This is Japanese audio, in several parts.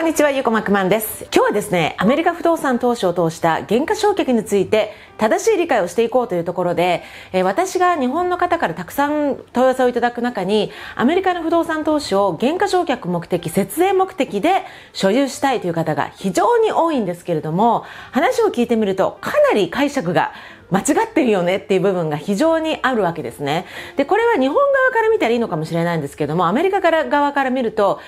こんにちは、ゆうこまくまんです。今日はですね、アメリカ不動産投資を通した減価償却について正しい理解をしていこうというところで、え私が日本の方からたくさん問い合わせをいただく中に、アメリカの不動産投資を減価償却目的、節税目的で所有したいという方が非常に多いんですけれども、話を聞いてみるとかなり解釈が間違ってるよねっていう部分が非常にあるわけですね。で、これは日本側から見たらいいのかもしれないんですけども、アメリカから側から見ると、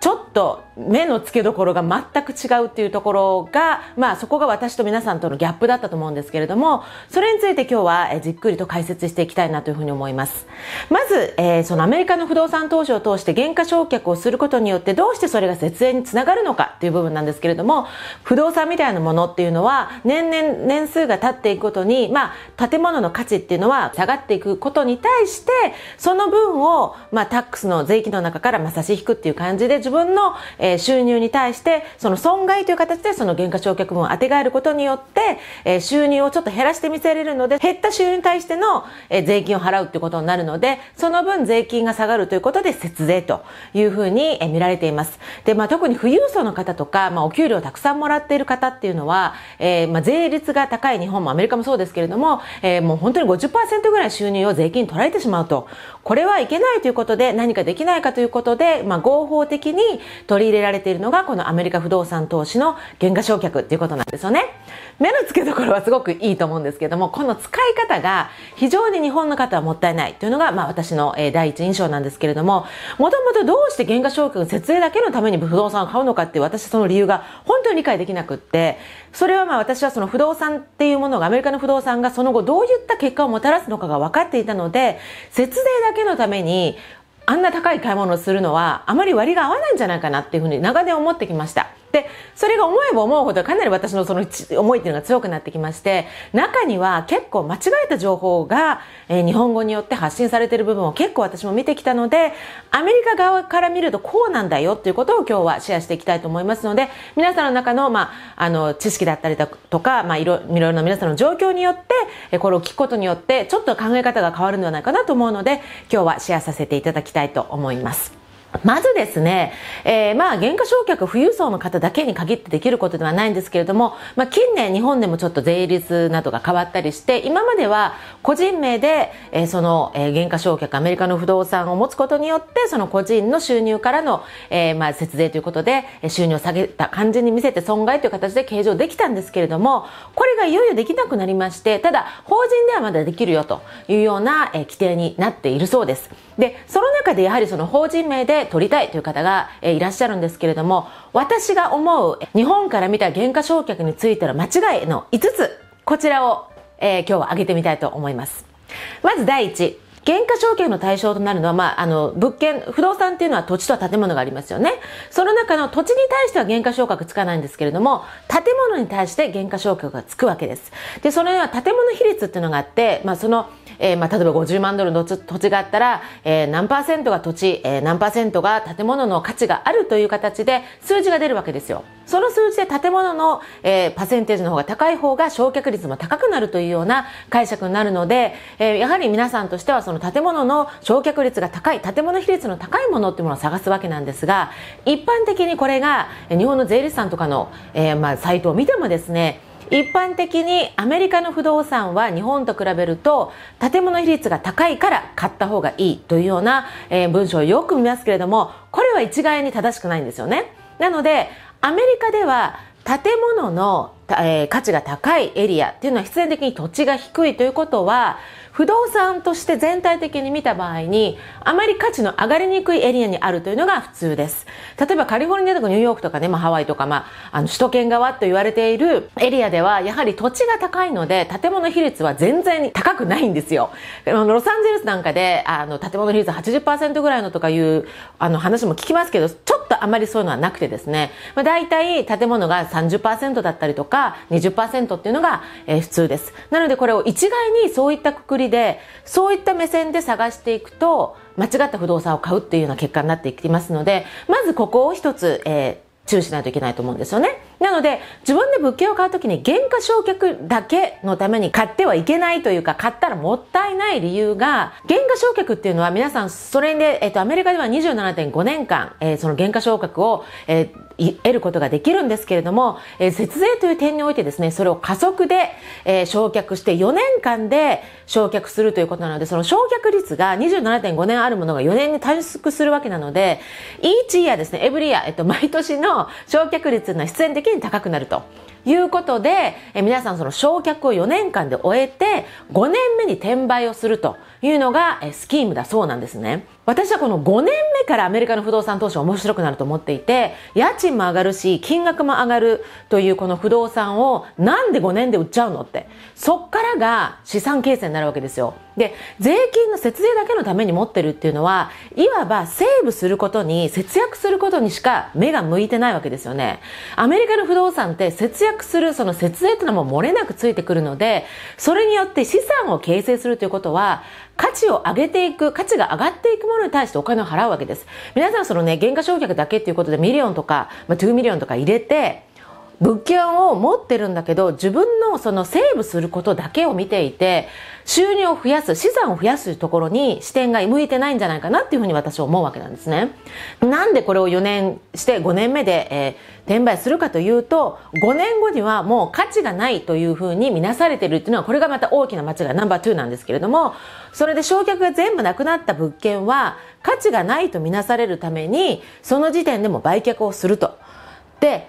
ちょっと目の付けどころが全く違うっていうところが、まあそこが私と皆さんとのギャップだったと思うんですけれども、それについて今日はじっくりと解説していきたいなというふうに思います。まず、えー、そのアメリカの不動産投資を通して減価償却をすることによってどうしてそれが節税につながるのかっていう部分なんですけれども、不動産みたいなものっていうのは年々年数が経っていくことに、まあ建物の価値っていうのは下がっていくことに対して、その分をまあタックスの税金の中からまあ差し引くっていう感じで自分の、え収入に対して、その損害という形でその減価償却分をあてがえることによって、え収入をちょっと減らしてみせれるので、減った収入に対しての、え税金を払うということになるので、その分税金が下がるということで節税というふうに、え見られています。で、まあ特に富裕層の方とか、まあお給料たくさんもらっている方っていうのは、えー、まあ税率が高い日本もアメリカもそうですけれども、えー、もう本当に50%ぐらい収入を税金取られてしまうと。これはいけないということで、何かできないかということで、まあ合法的にに取り入れられているのがこのアメリカ不動産投資の減価償却っていうことなんですよね。目の付けどころはすごくいいと思うんですけども、この使い方が非常に日本の方はもったいないというのが、まあ私の第一印象なんですけれども、もともとどうして減価償却設営だけのために不動産を買うのかって私その理由が本当に理解できなくって、それはまあ私はその不動産っていうものが、アメリカの不動産がその後どういった結果をもたらすのかが分かっていたので、節税だけのためにあんな高い買い物をするのはあまり割が合わないんじゃないかなっていうふうに長年思ってきました。で、それが思えば思うほどかなり私のその思いっていうのが強くなってきまして、中には結構間違えた情報が、えー、日本語によって発信されてる部分を結構私も見てきたので、アメリカ側から見るとこうなんだよっていうことを今日はシェアしていきたいと思いますので、皆さんの中の、まあ、あの、知識だったりだとか、まあ、いろ、いろな皆さんの状況によって、これを聞くことによって、ちょっと考え方が変わるんではないかなと思うので、今日はシェアさせていただきたいたいと思います。まずですね、えー、まあ、減価償却富裕層の方だけに限ってできることではないんですけれども、まあ、近年日本でもちょっと税率などが変わったりして、今までは個人名で、えー、その、えー、減価償却、アメリカの不動産を持つことによって、その個人の収入からの、えー、まあ、節税ということで、収入を下げた感じに見せて損害という形で計上できたんですけれども、これがいよいよできなくなりまして、ただ、法人ではまだできるよというような、えー、規定になっているそうです。で、その中でやはりその法人名で、取りたいという方がいらっしゃるんですけれども、私が思う日本から見た原価償却についての間違いの5つ、こちらを、えー、今日は挙げてみたいと思います。まず第1。減価償却の対象となるのは、まあ、あの、物件、不動産っていうのは土地と建物がありますよね。その中の土地に対しては減価償却つかないんですけれども、建物に対して減価償却がつくわけです。で、そのような建物比率っていうのがあって、まあ、その、えー、まあ、例えば50万ドルの土地があったら、えー、何パーセントが土地、えー、何パーセントが建物の価値があるという形で数字が出るわけですよ。その数字で建物の、えー、パーセンテージの方が高い方が償却率も高くなるというような解釈になるので、えー、やはり皆さんとしてはそのその建物の焼却率が高い、建物比率の高いものっていうものを探すわけなんですが、一般的にこれが日本の税理士さんとかの、えー、まあサイトを見てもですね、一般的にアメリカの不動産は日本と比べると建物比率が高いから買った方がいいというような、え文章をよく見ますけれども、これは一概に正しくないんですよね。なので、アメリカでは建物のえー、価値が高いエリアっていうのは必然的に土地が低いということは不動産として全体的に見た場合にあまり価値の上がりにくいエリアにあるというのが普通です。例えばカリフォルニアとかニューヨークとかね、まあ、ハワイとか、まあ、あの首都圏側と言われているエリアではやはり土地が高いので建物比率は全然高くないんですよ。あのロサンゼルスなんかであの建物比率80%ぐらいのとかいうあの話も聞きますけどちょっとあまりそういうのはなくてですね、まあ、大体建物が30%だったりとかか20%っていうのが、えー、普通です。なのでこれを一概にそういったくくりで、そういった目線で探していくと、間違った不動産を買うっていうような結果になっていきますので、まずここを一つ、えー、注意しないといけないと思うんですよね。なので、自分で物件を買うときに原価償却だけのために買ってはいけないというか、買ったらもったいない理由が、原価償却っていうのは皆さん、それで、えっと、アメリカでは27.5年間、えー、その原価償却を、えー、得ることができるんですけれども、えー、節税という点においてですね、それを加速で、えー、償却して4年間で償却するということなので、その償却率が27.5年あるものが4年に短縮するわけなので、each year ですね、エブリ y e えっと、毎年の償却率の必然的高くなるということで、え皆さんその償却を4年間で終えて、5年目に転売をするというのが、えスキームだそうなんですね。私はこの5年目からアメリカの不動産投資面白くなると思っていて、家賃も上がるし、金額も上がるというこの不動産をなんで5年で売っちゃうのって。そっからが資産形成になるわけですよ。で、税金の節税だけのために持ってるっていうのは、いわばセーブすることに、節約することにしか目が向いてないわけですよね。アメリカの不動産って節約約するその節税というのも漏れなくついてくるので、それによって資産を形成するということは、価値を上げていく、価値が上がっていくものに対してお金を払うわけです。皆さんそのね、減価償却だけっていうことでミリオンとか、まあ、2ミリオンとか入れて、物件を持ってるんだけど、自分のそのセーブすることだけを見ていて、収入を増やす、資産を増やすところに視点が向いてないんじゃないかなっていうふうに私は思うわけなんですね。なんでこれを4年して5年目で、えー、転売するかというと、5年後にはもう価値がないというふうに見なされてるっていうのは、これがまた大きな間違い、ナンバー2なんですけれども、それで焼却が全部なくなった物件は、価値がないと見なされるために、その時点でも売却をすると。で、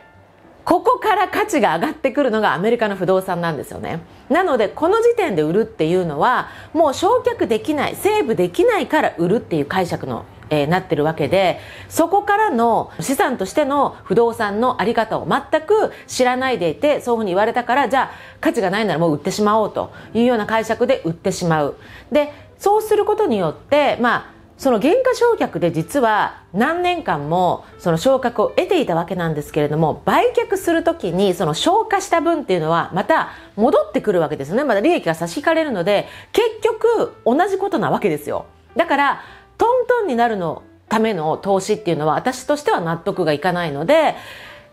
ここから価値が上がってくるのがアメリカの不動産なんですよね。なので、この時点で売るっていうのは、もう焼却できない、セーブできないから売るっていう解釈の、えー、なってるわけで、そこからの資産としての不動産のあり方を全く知らないでいて、そういうふうに言われたから、じゃあ価値がないならもう売ってしまおうというような解釈で売ってしまう。で、そうすることによって、まあ、その減価償却で実は何年間もその昇格を得ていたわけなんですけれども、売却するときにその消化した分っていうのはまた戻ってくるわけですよね。まだ利益が差し引かれるので、結局同じことなわけですよ。だから、トントンになるのための投資っていうのは私としては納得がいかないので、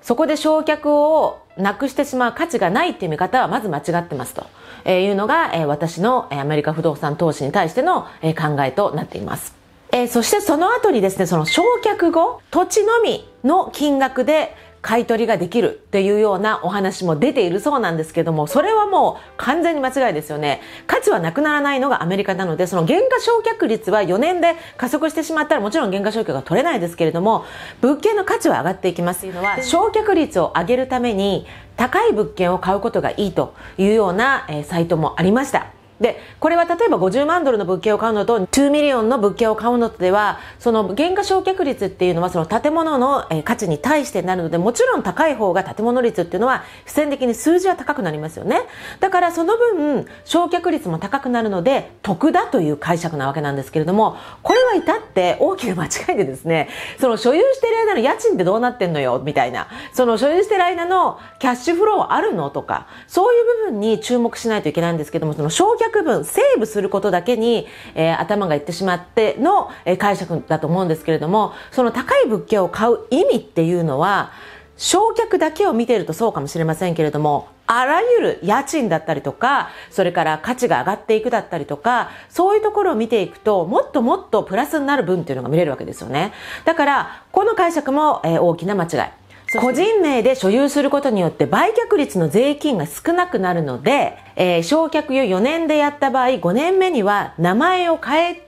そこで焼却をなくしてしまう価値がないっていう見方はまず間違ってますと、えいうのが、え私のアメリカ不動産投資に対しての、え考えとなっています。えー、そしてその後にですね、その焼却後、土地のみの金額で買い取りができるっていうようなお話も出ているそうなんですけども、それはもう完全に間違いですよね。価値はなくならないのがアメリカなので、その原価償却率は4年で加速してしまったらもちろん原価償却が取れないですけれども、物件の価値は上がっていきますというのは、償却率を上げるために高い物件を買うことがいいというような、えサイトもありました。で、これは例えば50万ドルの物件を買うのと2ミリオンの物件を買うのとでは、その減価償却率っていうのはその建物の価値に対してなるので、もちろん高い方が建物率っていうのは、普遍的に数字は高くなりますよね。だからその分、償却率も高くなるので、得だという解釈なわけなんですけれども、これは至って大きな間違いでですね、その所有してる間の家賃ってどうなってんのよ、みたいな、その所有してる間のキャッシュフローあるのとか、そういう部分に注目しないといけないんですけども、その償却約分セーブすることだけに、えー、頭がいってしまっての、えー、解釈だと思うんですけれどもその高い物件を買う意味っていうのは焼却だけを見ているとそうかもしれませんけれどもあらゆる家賃だったりとか、それから価値が上がっていくだったりとか、そういうところを見ていくと、もっともっとプラスになる分っていうのが見れるわけですよね。だから、この解釈も、えー、大きな間違い。個人名で所有することによって売却率の税金が少なくなるので、えー、焼却を4年でやった場合、5年目には名前を変えて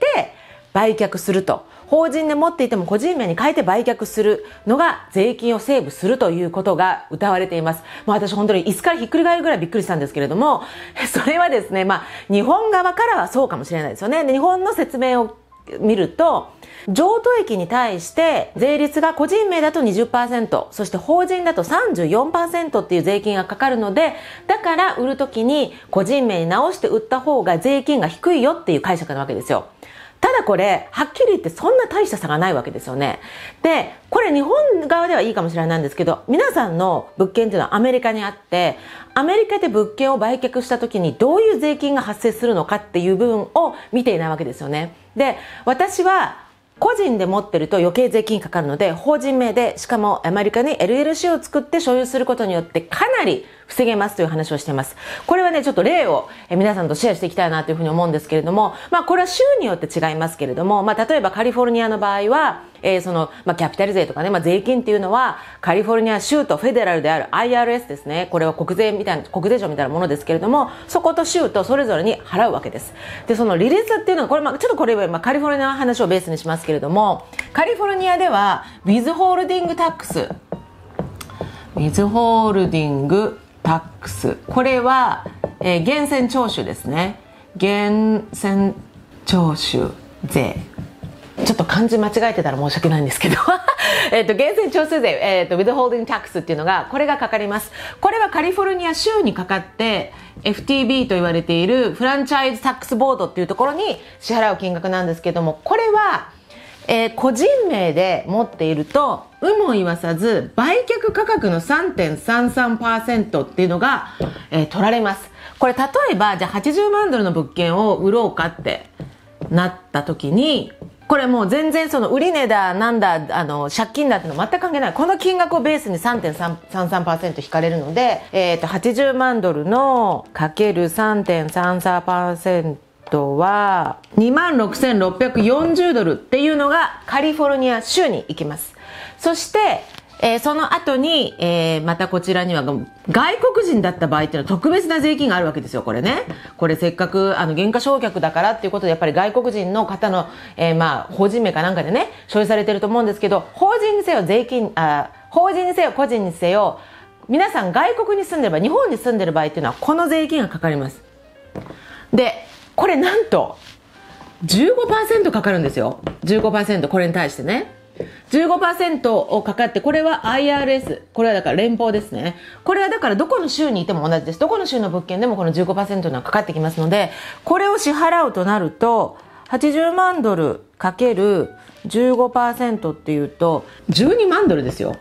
売却すると。法人で持っていても個人名に変えて売却するのが税金をセーブするということが謳われています。もう私本当に椅子からひっくり返るぐらいびっくりしたんですけれども、それはですね、まあ日本側からはそうかもしれないですよね。日本の説明を見ると、譲渡益に対して税率が個人名だと20%、そして法人だと34%っていう税金がかかるので、だから売るときに個人名に直して売った方が税金が低いよっていう解釈なわけですよ。ただこれ、はっきり言ってそんな大した差がないわけですよね。で、これ日本側ではいいかもしれないんですけど、皆さんの物件っていうのはアメリカにあって、アメリカで物件を売却した時にどういう税金が発生するのかっていう部分を見ていないわけですよね。で、私は個人で持ってると余計税金かかるので、法人名で、しかもアメリカに LLC を作って所有することによってかなり防げますという話をしています。これはね、ちょっと例を皆さんとシェアしていきたいなというふうに思うんですけれども、まあこれは州によって違いますけれども、まあ例えばカリフォルニアの場合は、えー、その、まあ、キャピタル税とかね、まあ、税金っていうのは、カリフォルニア州とフェデラルである IRS ですね。これは国税みたいな、国税庁みたいなものですけれども、そこと州とそれぞれに払うわけです。で、その利率っていうのは、これ、まあ、ちょっとこれ、まあ、カリフォルニアの話をベースにしますけれども、カリフォルニアでは、ウィズホールディングタックス、ウィズホールディングタックスこれは、えー、源泉徴収ですね源泉徴収税ちょっと漢字間違えてたら申し訳ないんですけど えっと、源泉徴収税、えっ、ー、と、ウィズホールディングタックスっていうのが、これがかかります。これはカリフォルニア州にかかって、FTB と言われているフランチャイズタックスボードっていうところに支払う金額なんですけども、これは、えー、個人名で持っていると、うも言わさず、売却価格の3.33%っていうのが、えー、取られます。これ例えば、じゃあ80万ドルの物件を売ろうかってなった時に、これもう全然その売り値だ、なんだ、あの、借金だっての全く関係ない。この金額をベースに3.33%引かれるので、えっ、ー、と、80万ドルのかける3.33%は、26,640ドルっていうのがカリフォルニア州に行きます。そして、えー、その後に、えー、またこちらには外国人だった場合っていうのは特別な税金があるわけですよ、これね。これせっかく、あの、減価償却だからっていうことで、やっぱり外国人の方の、えー、まあ、法人名かなんかでね、所有されてると思うんですけど、法人にせよ税金、あ法人にせよ個人にせよ、皆さん外国に住んでれば、日本に住んでる場合っていうのは、この税金がかかります。で、これなんと、15%かかるんですよ。15%、これに対してね。15%をかかって、これは IRS。これはだから連邦ですね。これはだからどこの州にいても同じです。どこの州の物件でもこの15%のはかかってきますので、これを支払うとなると、80万ドルかける15%っていうと、12万ドルですよ。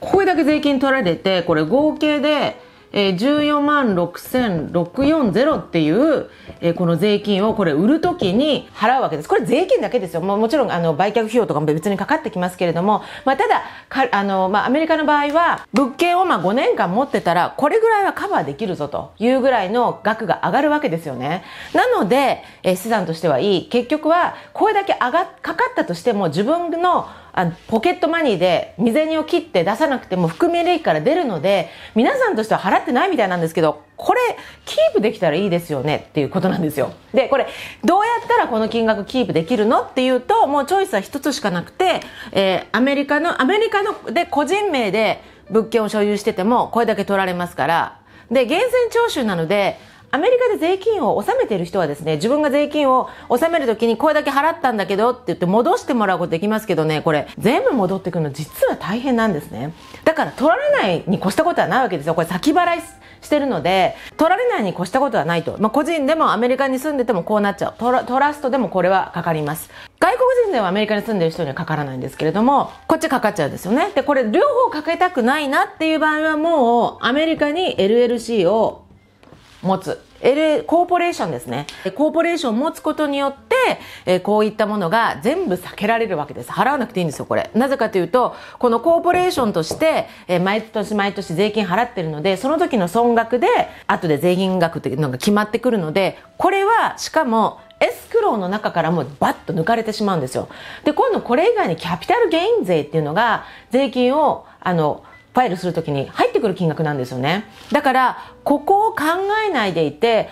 これだけ税金取られて、これ合計で、えー、14万6640っていう、えー、この税金をこれ売るときに払うわけです。これ税金だけですよ。ももちろんあの売却費用とかも別にかかってきますけれども、まあ、ただか、あの、まあ、アメリカの場合は物件をまあ5年間持ってたらこれぐらいはカバーできるぞというぐらいの額が上がるわけですよね。なので、えー、資産としてはいい。結局はこれだけ上が、かかったとしても自分のあのポケットマニーで未銭を切って出さなくても含み利益から出るので皆さんとしては払ってないみたいなんですけどこれキープできたらいいですよねっていうことなんですよでこれどうやったらこの金額キープできるのっていうともうチョイスは1つしかなくて、えー、アメリカのアメリカので個人名で物件を所有しててもこれだけ取られますからで源泉徴収なのでアメリカで税金を納めている人はですね、自分が税金を納めるときにこれだけ払ったんだけどって言って戻してもらうことできますけどね、これ全部戻ってくるの実は大変なんですね。だから取られないに越したことはないわけですよ。これ先払いしてるので、取られないに越したことはないと。まあ、個人でもアメリカに住んでてもこうなっちゃう。トラトラストでもこれはかかります。外国人ではアメリカに住んでる人にはかからないんですけれども、こっちかかっちゃうんですよね。で、これ両方かけたくないなっていう場合はもうアメリカに LLC を持つ l コーポレーションですねコーポレーションを持つことによって、えー、こういったものが全部避けられるわけです払わなくていいんですよこれなぜかというとこのコーポレーションとして、えー、毎年毎年税金払ってるのでその時の損額で後で税金額っていうのが決まってくるのでこれはしかもエスクローの中からもバッと抜かれてしまうんですよで今度これ以外にキャピタルゲイン税っていうのが税金をあのファイルするときに入ってくる金額なんですよね。だから、ここを考えないでいて、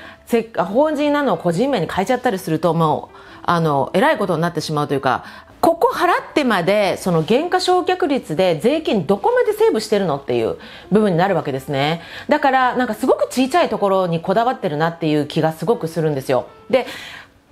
法人なのを個人名に変えちゃったりすると、もう、あの、えらいことになってしまうというか、ここ払ってまで、その減価償却率で税金どこまでセーブしてるのっていう部分になるわけですね。だから、なんかすごく小さいところにこだわってるなっていう気がすごくするんですよ。で、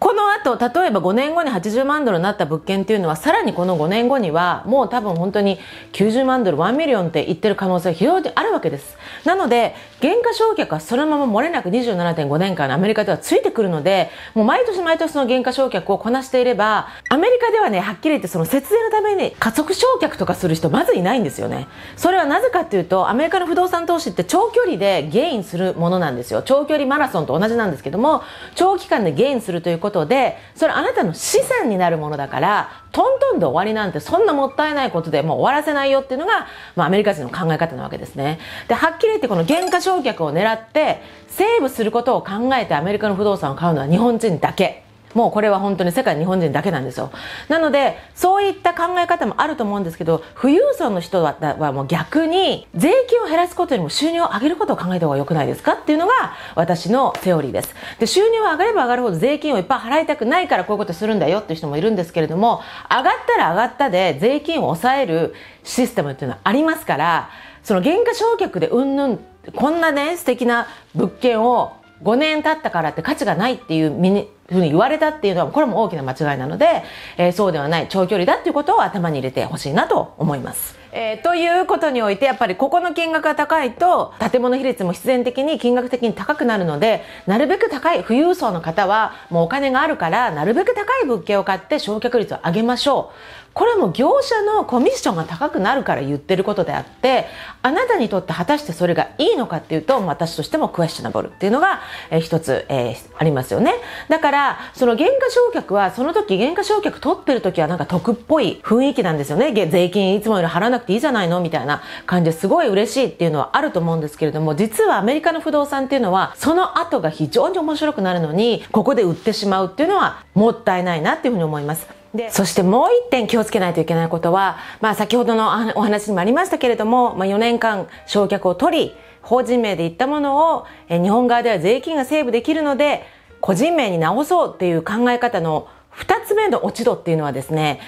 この後、例えば5年後に80万ドルになった物件っていうのは、さらにこの5年後には、もう多分本当に90万ドル、1ミリオンって言ってる可能性非常にあるわけです。なので、減価償却はそのまま漏れなく27.5年間のアメリカではついてくるので、もう毎年毎年の減価償却をこなしていれば、アメリカではね、はっきり言ってその節税のために加速償却とかする人まずいないんですよね。それはなぜかっていうと、アメリカの不動産投資って長距離でゲインするものなんですよ。長距離マラソンと同じなんですけども、長期間でゲインするということことで、それあなたの資産になるものだから、トントンで終わりなんてそんなもったいないことでもう終わらせないよっていうのが、まあアメリカ人の考え方なわけですね。で、はっきり言ってこの減価償却を狙って、セーブすることを考えてアメリカの不動産を買うのは日本人だけ。もうこれは本当に世界日本人だけなんですよ。なので、そういった考え方もあると思うんですけど、富裕層の人はもう逆に、税金を減らすことよりも収入を上げることを考えた方が良くないですかっていうのが私のセオリーです。で、収入は上がれば上がるほど税金をいっぱい払いたくないからこういうことするんだよっていう人もいるんですけれども、上がったら上がったで税金を抑えるシステムっていうのはありますから、その減価償却でうんぬん、こんなね、素敵な物件を5年経ったからって価値がないっていうふうに言われたっていうのは、これも大きな間違いなので、えー、そうではない長距離だっていうことを頭に入れてほしいなと思います。えー、ということにおいて、やっぱりここの金額が高いと、建物比率も必然的に金額的に高くなるので、なるべく高い富裕層の方は、もうお金があるから、なるべく高い物件を買って焼却率を上げましょう。これも業者のコミッションが高くなるから言ってることであってあなたにとって果たしてそれがいいのかっていうと私としてもクエスチョナブルっていうのが、え一つ、えー、ありますよねだからその原価償却はその時原価償却取ってる時はなんか得っぽい雰囲気なんですよね税金いつもより払わなくていいじゃないのみたいな感じですごい嬉しいっていうのはあると思うんですけれども実はアメリカの不動産っていうのはその後が非常に面白くなるのにここで売ってしまうっていうのはもったいないなっていうふうに思いますでそしてもう一点気をつけないといけないことは、まあ、先ほどのお話にもありましたけれども、まあ、4年間償却を取り法人名で言ったものをえ日本側では税金がセーブできるので個人名に直そうっていう考え方の2つ目の落ち度っていうのはですね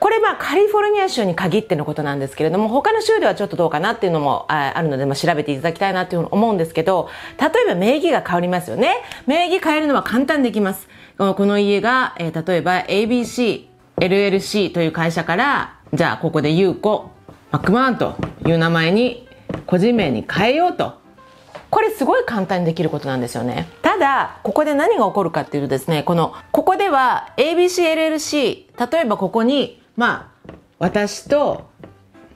これまあカリフォルニア州に限ってのことなんですけれども、他の州ではちょっとどうかなっていうのもあるので、まあ、調べていただきたいなというふうに思うんですけど、例えば名義が変わりますよね。名義変えるのは簡単できます。この家が、えー、例えば ABC、LLC という会社から、じゃあここで優子、マックマーンという名前に、個人名に変えようと。これすごい簡単にできることなんですよね。ただ、ここで何が起こるかっていうとですね、この、ここでは ABC、LLC、例えばここに、まあ、私と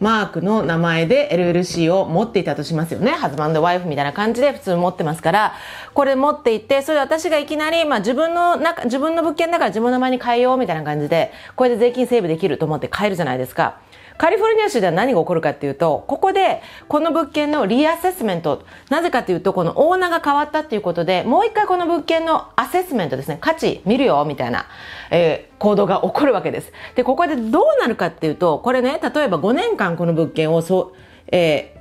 マークの名前で LLC を持っていたとしますよね。ハズバンドワイフみたいな感じで普通持ってますから、これ持っていて、それで私がいきなり、まあ自分の中、自分の物件だから自分の名前に変えようみたいな感じで、これで税金セーブできると思って変えるじゃないですか。カリフォルニア州では何が起こるかっていうと、ここで、この物件のリアセスメント、なぜかというと、このオーナーが変わったっていうことで、もう一回この物件のアセスメントですね、価値見るよ、みたいな、えー、行動が起こるわけです。で、ここでどうなるかっていうと、これね、例えば5年間この物件をそう、え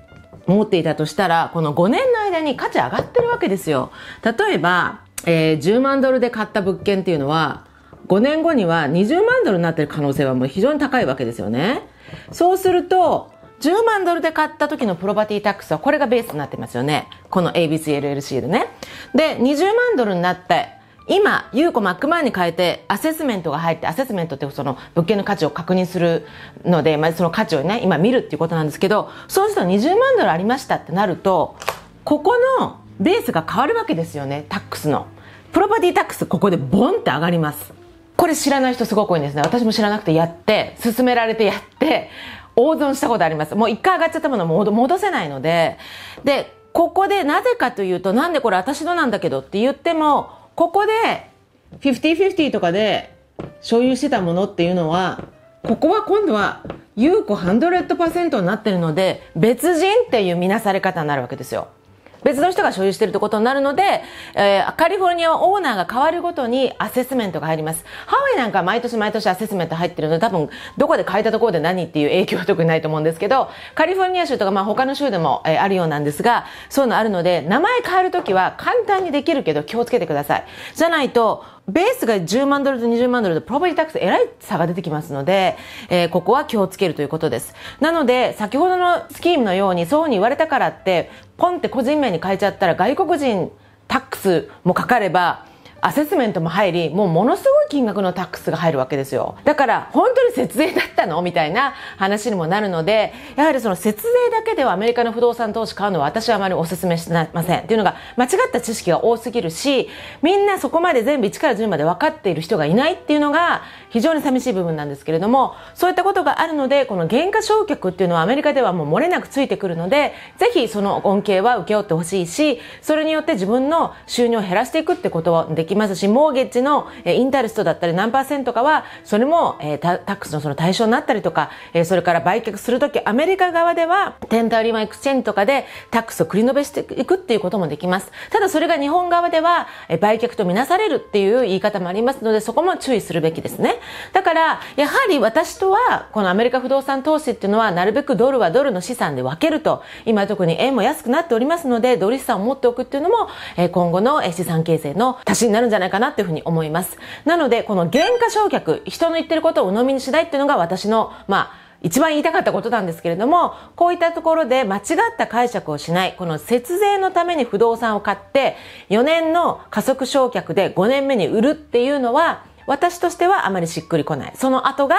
ー、持っていたとしたら、この5年の間に価値上がってるわけですよ。例えば、えー、10万ドルで買った物件っていうのは、5年後には20万ドルになってる可能性はもう非常に高いわけですよね。そうすると、10万ドルで買った時のプロパティタックスはこれがベースになってますよね。この ABCLLC でね。で、20万ドルになって、今、ユーコマックマンに変えて、アセスメントが入って、アセスメントってその物件の価値を確認するので、まあ、その価値をね、今見るっていうことなんですけど、そうすると20万ドルありましたってなると、ここのベースが変わるわけですよね、タックスの。プロパティタックス、ここでボンって上がります。これ知らない人すごく多いんですね。私も知らなくてやって、勧められてやって、大損したことあります。もう一回上がっちゃったものも戻せないので、で、ここでなぜかというと、なんでこれ私のなんだけどって言っても、ここで、50-50とかで所有してたものっていうのは、ここは今度は、有効100%になってるので、別人っていう見なされ方になるわけですよ。別の人が所有しているということになるので、えー、カリフォルニアはオーナーが変わるごとにアセスメントが入ります。ハワイなんか毎年毎年アセスメント入ってるので、多分どこで変えたところで何っていう影響は特にないと思うんですけど、カリフォルニア州とかまあ他の州でも、えー、あるようなんですが、そういうのあるので、名前変えるときは簡単にできるけど気をつけてください。じゃないと、ベースが10万ドルと20万ドルとプロバリタックスえらい差が出てきますので、えー、ここは気をつけるということです。なので、先ほどのスキームのようにそうに言われたからって、ポンって個人名に変えちゃったら外国人タックスもかかれば、アセスメントも入り、もうものすごい金額のタックスが入るわけですよ。だから、本当に節税だったのみたいな話にもなるので、やはりその節税だけではアメリカの不動産投資買うのは私はあまりお勧めしてません。っていうのが、間違った知識が多すぎるし、みんなそこまで全部1から10まで分かっている人がいないっていうのが、非常に寂しい部分なんですけれども、そういったことがあるので、この減価償却っていうのはアメリカではもう漏れなくついてくるので、ぜひその恩恵は受け負ってほしいし、それによって自分の収入を減らしていくってことはでききますし、モーゲッジのインタレストだったり何パーセントかは、それもタックスのその対象になったりとか、それから売却するとき、アメリカ側では、テンダーリマエクチェンとかでタックスを繰り延べしていくっていうこともできます。ただそれが日本側では、売却とみなされるっていう言い方もありますので、そこも注意するべきですね。だから、やはり私とは、このアメリカ不動産投資っていうのは、なるべくドルはドルの資産で分けると、今特に円も安くなっておりますので、ドル資産を持っておくっていうのも、今後の資産形成の足しになるなるんじゃないかなっていうふうに思います。なので、この原価償却、人の言ってることを鵜呑みにしないっていうのが私の、まあ、一番言いたかったことなんですけれども、こういったところで間違った解釈をしない、この節税のために不動産を買って、4年の加速償却で5年目に売るっていうのは、私としてはあまりしっくりこない。その後が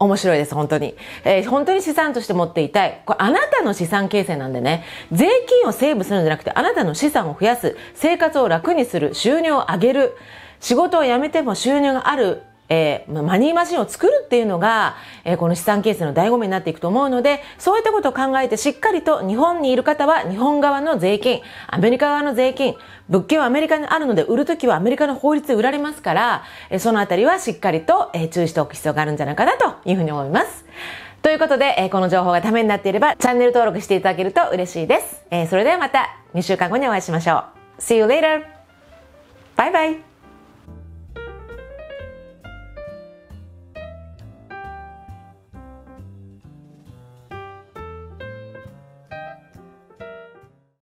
面白いです、本当に。えー、本当に資産として持っていたい。これ、あなたの資産形成なんでね、税金をセーブするんじゃなくて、あなたの資産を増やす、生活を楽にする、収入を上げる、仕事を辞めても収入があるえー、マニーマシンを作るっていうのが、えー、この資産形成の醍醐味になっていくと思うので、そういったことを考えてしっかりと日本にいる方は日本側の税金、アメリカ側の税金、物件はアメリカにあるので売るときはアメリカの法律で売られますから、えー、そのあたりはしっかりと、えー、注意しておく必要があるんじゃないかなというふうに思います。ということで、えー、この情報がためになっていればチャンネル登録していただけると嬉しいです。えー、それではまた2週間後にお会いしましょう。See you later! バイバイ